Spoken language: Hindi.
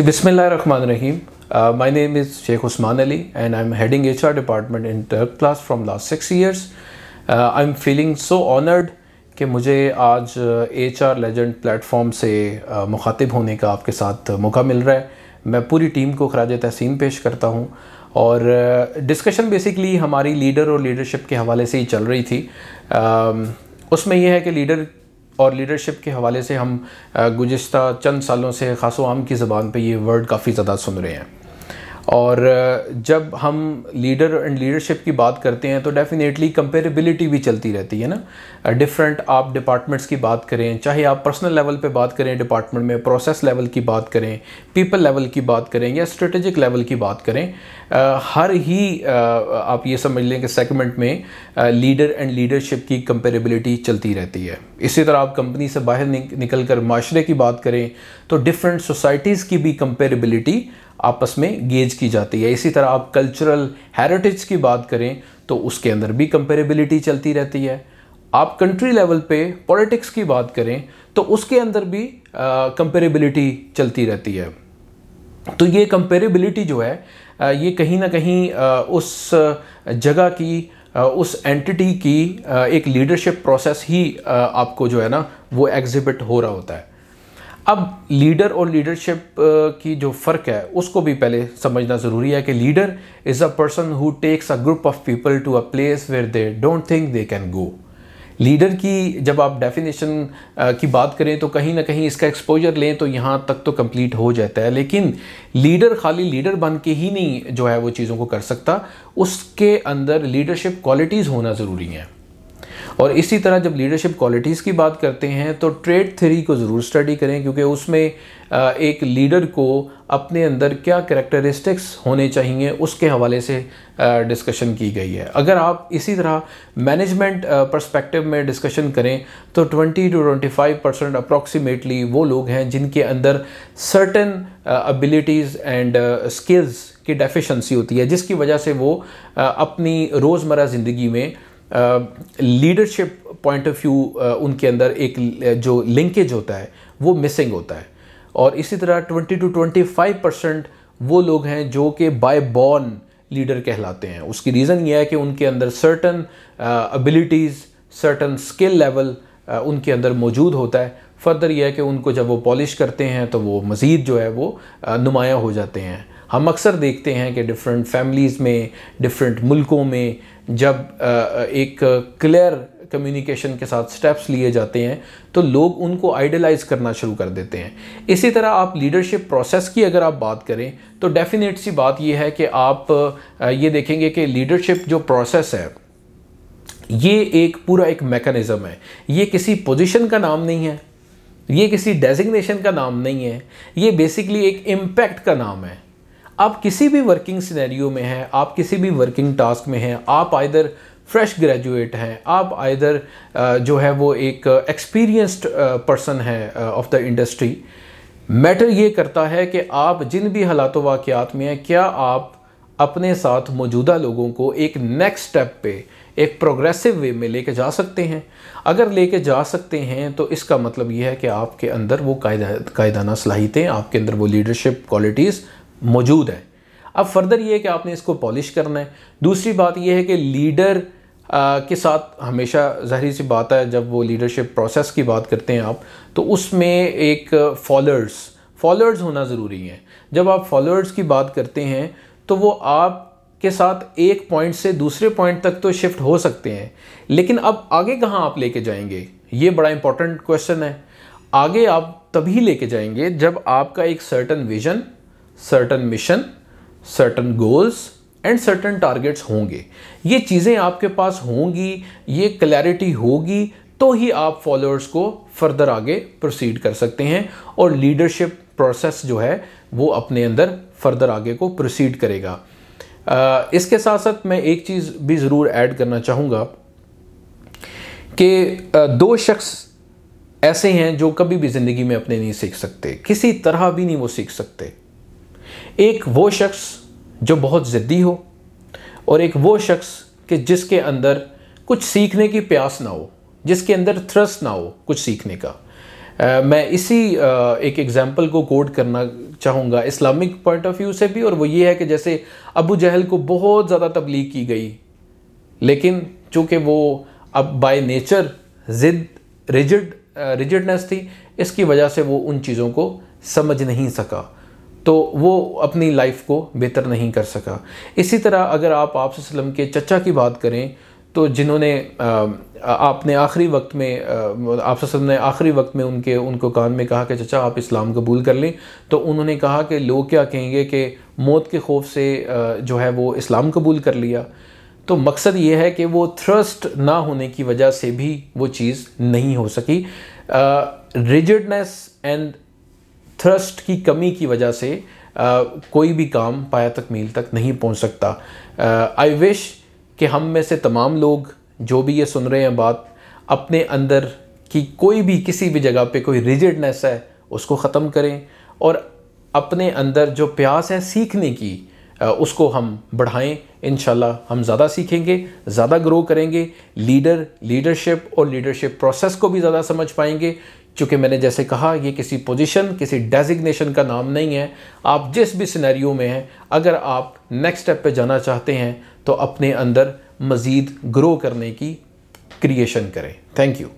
जी बिसमिल्ल रन रहीम my name is Sheikh Usman Ali and I am heading H R department in truth class from last six years I am feeling so honoured कि मुझे आज एच आर लेजेंड प्लेटफॉर्म से uh, मुखातिब होने का आपके साथ मौका मिल रहा है मैं पूरी टीम को खराज तहसीन पेश करता हूँ और डिस्कशन uh, बेसिकली हमारी लीडर और लीडरशिप के हवाले से ही चल रही थी uh, उसमें यह है कि लीडर और लीडरशिप के हवाले से हम गुज्त चंद सालों से खासो आम की ज़बान पर ये वर्ड काफ़ी ज़्यादा सुन रहे हैं और जब हम लीडर एंड लीडरशिप की बात करते हैं तो डेफ़िनेटली कंपेरेबिलिटी भी चलती रहती है ना डिफरेंट आप डिपार्टमेंट्स की बात करें चाहे आप पर्सनल लेवल पे बात करें डिपार्टमेंट में प्रोसेस लेवल की बात करें पीपल लेवल की बात करें या स्ट्रेटेजिक लेवल की बात करें हर ही आप ये समझ लें कि सेगमेंट में लीडर एंड लीडरशिप की कंपेरेबिलिटी चलती रहती है इसी तरह आप कंपनी से बाहर निकल कर माशरे की बात करें तो डिफरेंट सोसाइटीज़ की भी कंपेरेबिलिटी आपस में गेज की जाती है इसी तरह आप कल्चरल हेरिटेज की बात करें तो उसके अंदर भी कंपेरेबिलिटी चलती रहती है आप कंट्री लेवल पे पॉलिटिक्स की बात करें तो उसके अंदर भी कंपेरेबिलिटी चलती रहती है तो ये कंपेरेबिलिटी जो है ये कहीं ना कहीं उस जगह की उस एंटिटी की एक लीडरशिप प्रोसेस ही आपको जो है ना वो एग्जिबिट हो रहा होता है अब लीडर और लीडरशिप uh, की जो फ़र्क है उसको भी पहले समझना ज़रूरी है कि leader is a person who takes a group of people to a place where they don't think they can go leader की जब आप डेफिनेशन uh, की बात करें तो कहीं ना कहीं इसका एक्सपोजर लें तो यहाँ तक तो कंप्लीट हो जाता है लेकिन लीडर खाली लीडर बन के ही नहीं जो है वो चीज़ों को कर सकता उसके अंदर लीडरशिप क्वालिटीज़ होना ज़रूरी हैं और इसी तरह जब लीडरशिप क्वालिटीज़ की बात करते हैं तो ट्रेड थ्री को ज़रूर स्टडी करें क्योंकि उसमें एक लीडर को अपने अंदर क्या करेक्टरिस्टिक्स होने चाहिए उसके हवाले से डिस्कशन की गई है अगर आप इसी तरह मैनेजमेंट पर्सपेक्टिव में डिस्कशन करें तो 20 टू 25 परसेंट अप्रॉक्सीमेटली वो लोग हैं जिनके अंदर सर्टन अबिलिटीज़ एंड स्किल्स की डेफिशेंसी होती है जिसकी वजह से वो अपनी रोज़मर्रा ज़िंदगी में लीडरशिप पॉइंट ऑफ व्यू उनके अंदर एक uh, जो लिंकेज होता है वो मिसिंग होता है और इसी तरह 20 टू 25 परसेंट वो लोग हैं जो कि बाय बॉर्न लीडर कहलाते हैं उसकी रीज़न यह है कि उनके अंदर certain abilities certain skill level उनके अंदर मौजूद होता है फर्दर यह है कि उनको जब वो पॉलिश करते हैं तो वो मज़ीद जो है वो uh, नुमाया हो जाते हैं हम अक्सर देखते हैं कि डिफरेंट फैमिलीज़ में डिफरेंट मुल्कों में जब एक क्लियर कम्युनिकेशन के साथ स्टेप्स लिए जाते हैं तो लोग उनको आइडलाइज करना शुरू कर देते हैं इसी तरह आप लीडरशिप प्रोसेस की अगर आप बात करें तो डेफिनेट सी बात यह है कि आप ये देखेंगे कि लीडरशिप जो प्रोसेस है ये एक पूरा एक मेकनिज़म है ये किसी पोजीशन का नाम नहीं है ये किसी डेजिग्नेशन का नाम नहीं है ये बेसिकली एक इम्पैक्ट का नाम है आप किसी भी वर्किंग सिनेरियो में हैं आप किसी भी वर्किंग टास्क में हैं आप आइधर फ्रेश ग्रेजुएट हैं आप आइधर uh, जो है वो एक एक्सपीरियंस्ड पर्सन है ऑफ द इंडस्ट्री मैटर ये करता है कि आप जिन भी हालात वाक़ात में हैं क्या आप अपने साथ मौजूदा लोगों को एक नेक्स्ट स्टेप पे एक प्रोग्रेसिव वे में लेके जा सकते हैं अगर लेके जा सकते हैं तो इसका मतलब यह है कि आपके अंदर वो कायदा कायदाना सलाहितें आपके अंदर वो लीडरशिप क्वालिटीज़ मौजूद है अब फर्दर ये है कि आपने इसको पॉलिश करना है दूसरी बात यह है कि लीडर के साथ हमेशा जहरी सी बात है जब वो लीडरशिप प्रोसेस की बात करते हैं आप तो उसमें एक फॉलोअर्स फॉलोअर्स होना ज़रूरी है जब आप फॉलोअर्स की बात करते हैं तो वो आप के साथ एक पॉइंट से दूसरे पॉइंट तक तो शिफ्ट हो सकते हैं लेकिन अब आगे कहाँ आप लेके जाएंगे ये बड़ा इंपॉर्टेंट क्वेश्चन है आगे आप तभी लेके जाएंगे जब आपका एक certain vision certain mission certain goals and certain targets होंगे ये चीज़ें आपके पास होंगी ये क्लैरिटी होगी तो ही आप फॉलोअर्स को फर्दर आगे प्रोसीड कर सकते हैं और लीडरशिप प्रोसेस जो है वो अपने अंदर फर्दर आगे को प्रोसीड करेगा इसके साथ साथ मैं एक चीज़ भी ज़रूर ऐड करना चाहूँगा कि दो शख्स ऐसे हैं जो कभी भी ज़िंदगी में अपने नहीं सीख सकते किसी तरह भी नहीं वो सीख सकते एक वो शख्स जो बहुत ज़िद्दी हो और एक वो शख्स कि जिसके अंदर कुछ सीखने की प्यास ना हो जिसके अंदर थ्रस्ट ना हो कुछ सीखने का आ, मैं इसी आ, एक एग्ज़ाम्पल को कोड करना चाहूँगा इस्लामिक पॉइंट ऑफ व्यू से भी और वो ये है कि जैसे अबू जहल को बहुत ज़्यादा तबलीग की गई लेकिन चूँकि वो अब बाय नेचर ज़िद रिजिड रिजिडनेस थी इसकी वजह से वो उन चीज़ों को समझ नहीं सका तो वो अपनी लाइफ को बेहतर नहीं कर सका इसी तरह अगर आप आप वसलम के चचा की बात करें तो जिन्होंने आपने आखिरी वक्त में आप वसलम ने आखिरी वक्त में उनके उनको कान में कहा कि चचा आप इस्लाम कबूल कर लें तो उन्होंने कहा कि लोग क्या कहेंगे कि मौत के खौफ से जो है वो इस्लाम कबूल कर लिया तो मकसद ये है कि वो थ्रस्ट ना होने की वजह से भी वो चीज़ नहीं हो सकी रिजिडनेस एंड थ्रस्ट की कमी की वजह से आ, कोई भी काम पाया तक मील तक नहीं पहुंच सकता आई विश कि हम में से तमाम लोग जो भी ये सुन रहे हैं बात अपने अंदर की कोई भी किसी भी जगह पे कोई रिजिडनेस है उसको ख़त्म करें और अपने अंदर जो प्यास है सीखने की उसको हम बढ़ाएं इन हम ज़्यादा सीखेंगे ज़्यादा ग्रो करेंगे लीडर लीडरशिप और लीडरशिप प्रोसेस को भी ज़्यादा समझ पाएंगे चूँकि मैंने जैसे कहा ये किसी पोजीशन किसी डेजिग्नेशन का नाम नहीं है आप जिस भी सिनेरियो में हैं अगर आप नेक्स्ट स्टेप पे जाना चाहते हैं तो अपने अंदर मज़ीद ग्रो करने की क्रिएशन करें थैंक यू